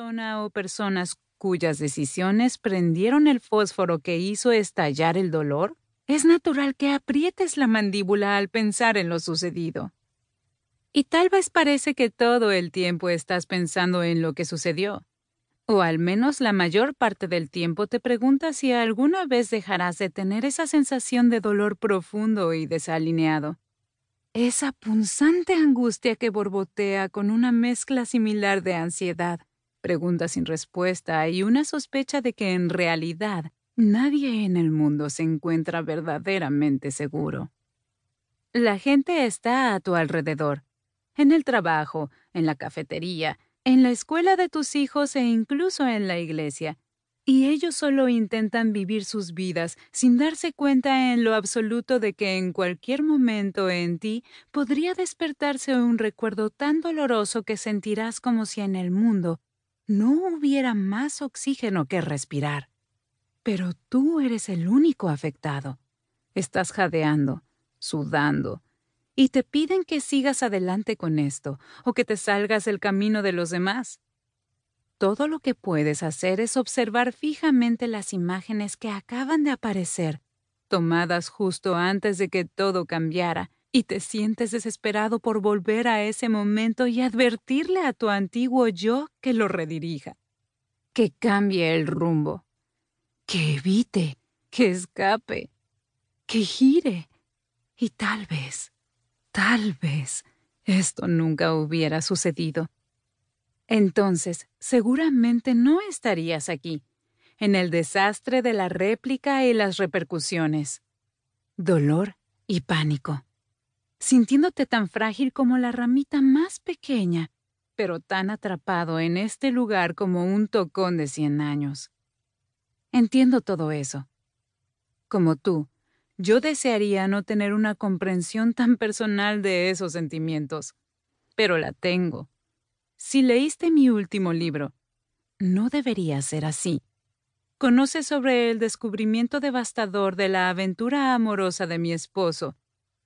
o personas cuyas decisiones prendieron el fósforo que hizo estallar el dolor, es natural que aprietes la mandíbula al pensar en lo sucedido. Y tal vez parece que todo el tiempo estás pensando en lo que sucedió. O al menos la mayor parte del tiempo te preguntas si alguna vez dejarás de tener esa sensación de dolor profundo y desalineado. Esa punzante angustia que borbotea con una mezcla similar de ansiedad. Pregunta sin respuesta y una sospecha de que en realidad nadie en el mundo se encuentra verdaderamente seguro. La gente está a tu alrededor, en el trabajo, en la cafetería, en la escuela de tus hijos e incluso en la iglesia, y ellos solo intentan vivir sus vidas sin darse cuenta en lo absoluto de que en cualquier momento en ti podría despertarse un recuerdo tan doloroso que sentirás como si en el mundo no hubiera más oxígeno que respirar. Pero tú eres el único afectado. Estás jadeando, sudando, y te piden que sigas adelante con esto o que te salgas del camino de los demás. Todo lo que puedes hacer es observar fijamente las imágenes que acaban de aparecer, tomadas justo antes de que todo cambiara, y te sientes desesperado por volver a ese momento y advertirle a tu antiguo yo que lo redirija, que cambie el rumbo, que evite, que escape, que gire. Y tal vez, tal vez, esto nunca hubiera sucedido. Entonces, seguramente no estarías aquí, en el desastre de la réplica y las repercusiones. Dolor y pánico sintiéndote tan frágil como la ramita más pequeña, pero tan atrapado en este lugar como un tocón de cien años. Entiendo todo eso. Como tú, yo desearía no tener una comprensión tan personal de esos sentimientos, pero la tengo. Si leíste mi último libro, no debería ser así. Conoce sobre el descubrimiento devastador de la aventura amorosa de mi esposo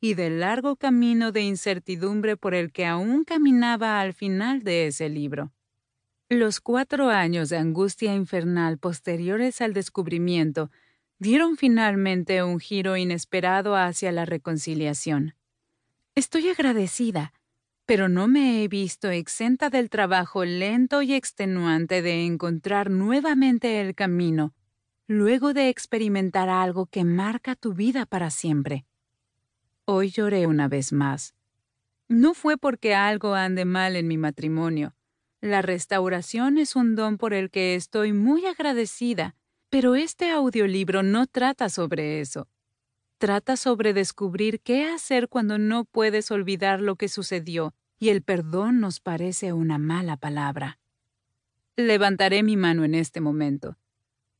y del largo camino de incertidumbre por el que aún caminaba al final de ese libro. Los cuatro años de angustia infernal posteriores al descubrimiento dieron finalmente un giro inesperado hacia la reconciliación. Estoy agradecida, pero no me he visto exenta del trabajo lento y extenuante de encontrar nuevamente el camino, luego de experimentar algo que marca tu vida para siempre. Hoy lloré una vez más. No fue porque algo ande mal en mi matrimonio. La restauración es un don por el que estoy muy agradecida, pero este audiolibro no trata sobre eso. Trata sobre descubrir qué hacer cuando no puedes olvidar lo que sucedió y el perdón nos parece una mala palabra. Levantaré mi mano en este momento.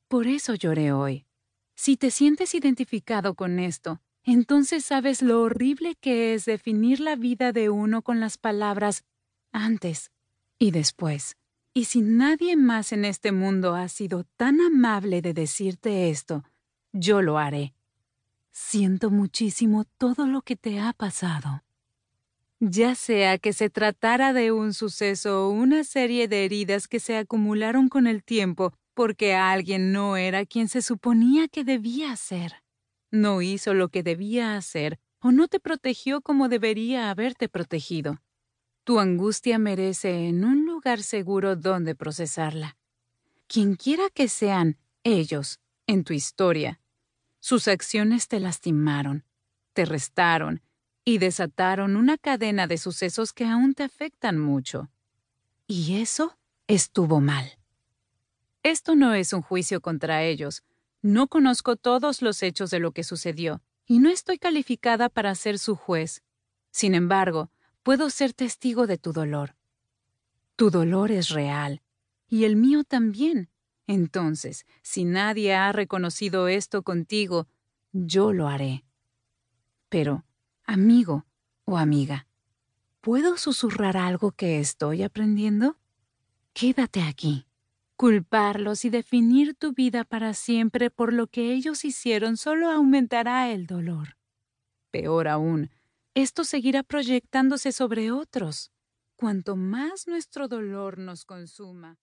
Por eso lloré hoy. Si te sientes identificado con esto, entonces sabes lo horrible que es definir la vida de uno con las palabras antes y después. Y si nadie más en este mundo ha sido tan amable de decirte esto, yo lo haré. Siento muchísimo todo lo que te ha pasado. Ya sea que se tratara de un suceso o una serie de heridas que se acumularon con el tiempo porque alguien no era quien se suponía que debía ser no hizo lo que debía hacer o no te protegió como debería haberte protegido. Tu angustia merece en un lugar seguro donde procesarla. Quienquiera que sean ellos en tu historia, sus acciones te lastimaron, te restaron y desataron una cadena de sucesos que aún te afectan mucho. Y eso estuvo mal. Esto no es un juicio contra ellos, no conozco todos los hechos de lo que sucedió, y no estoy calificada para ser su juez. Sin embargo, puedo ser testigo de tu dolor. Tu dolor es real, y el mío también. Entonces, si nadie ha reconocido esto contigo, yo lo haré. Pero, amigo o amiga, ¿puedo susurrar algo que estoy aprendiendo? Quédate aquí. Culparlos y definir tu vida para siempre por lo que ellos hicieron solo aumentará el dolor. Peor aún, esto seguirá proyectándose sobre otros. Cuanto más nuestro dolor nos consuma,